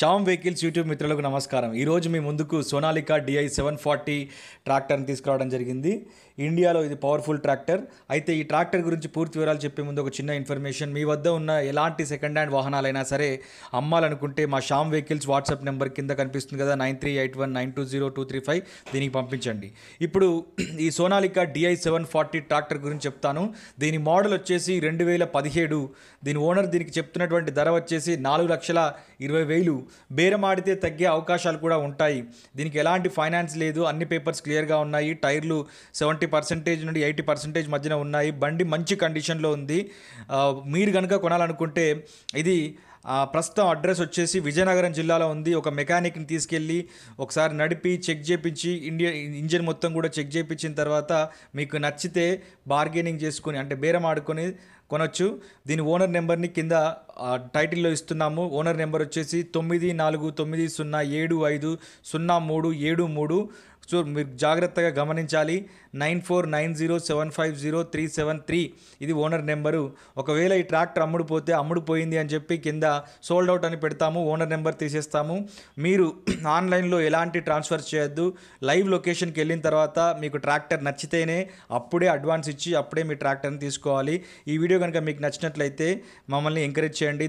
Shyam vehicles YouTube మిత్రులకు నమస్కారం ఈరోజు మీ ముందుకు సోనాలికా డిఐ సెవెన్ ఫార్టీ ట్రాక్టర్ని తీసుకురావడం జరిగింది ఇండియాలో ఇది పవర్ఫుల్ ట్రాక్టర్ అయితే ఈ ట్రాక్టర్ గురించి పూర్తి వివరాలు చెప్పే ముందు ఒక చిన్న ఇన్ఫర్మేషన్ మీ వద్ద ఉన్న ఎలాంటి సెకండ్ హ్యాండ్ వాహనాలైనా సరే అమ్మాలనుకుంటే మా శ్యామ్ వెహికల్స్ వాట్సాప్ నెంబర్ కింద కనిపిస్తుంది కదా nine three eight one nine two zero two three five దీనికి పంపించండి ఇప్పుడు ఈ Sonalika DI seven forty tractor గురించి చెప్తాను దీని మోడల్ వచ్చేసి రెండు వేల పదిహేడు దీని ఓనర్ దీనికి చెప్తున్నటువంటి ధర వచ్చేసి నాలుగు లక్షల ఇరవై వేలు బేరమాడితే తగ్గే అవకాశాలు కూడా ఉంటాయి దీనికి ఎలాంటి ఫైనాన్స్ లేదు అన్ని పేపర్స్ క్లియర్గా ఉన్నాయి టైర్లు సెవెంటీ పర్సెంటేజ్ నుండి ఎయిటీ పర్సెంటేజ్ మధ్యన ఉన్నాయి బండి మంచి కండిషన్లో ఉంది మీరు కనుక కొనాలనుకుంటే ఇది ప్రస్తుతం అడ్రస్ వచ్చేసి విజయనగరం జిల్లాలో ఉంది ఒక మెకానిక్ని తీసుకెళ్ళి ఒకసారి నడిపి చెక్ చేయించి ఇండియా ఇంజిన్ మొత్తం కూడా చెక్ చేయించిన తర్వాత మీకు నచ్చితే బార్గెనింగ్ చేసుకొని అంటే బేరం ఆడుకొని కొనొచ్చు దీని ఓనర్ నెంబర్ని కింద టైటిల్లో ఇస్తున్నాము ఓనర్ నెంబర్ వచ్చేసి తొమ్మిది నాలుగు తొమ్మిది సున్నా ఏడు ఐదు సున్నా మూడు ఏడు మూడు సో మీరు జాగ్రత్తగా గమనించాలి nine four nine zero seven five zero three seven three ఇది ఓనర్ నెంబరు ఒకవేళ ఈ ట్రాక్టర్ అమ్ముడుపోతే అమ్ముడుపోయింది అని చెప్పి కింద సోల్డ్ అవుట్ అని పెడతాము ఓనర్ నెంబర్ తీసేస్తాము మీరు ఆన్లైన్లో ఎలాంటి ట్రాన్స్ఫర్ చేయొద్దు లైవ్ లొకేషన్కి వెళ్ళిన తర్వాత మీకు ట్రాక్టర్ నచ్చితేనే అప్పుడే అడ్వాన్స్ ఇచ్చి అప్పుడే మీ ట్రాక్టర్ని తీసుకోవాలి ఈ వీడియో కనుక మీకు నచ్చినట్లయితే మమ్మల్ని ఎంకరేజ్ చేయండి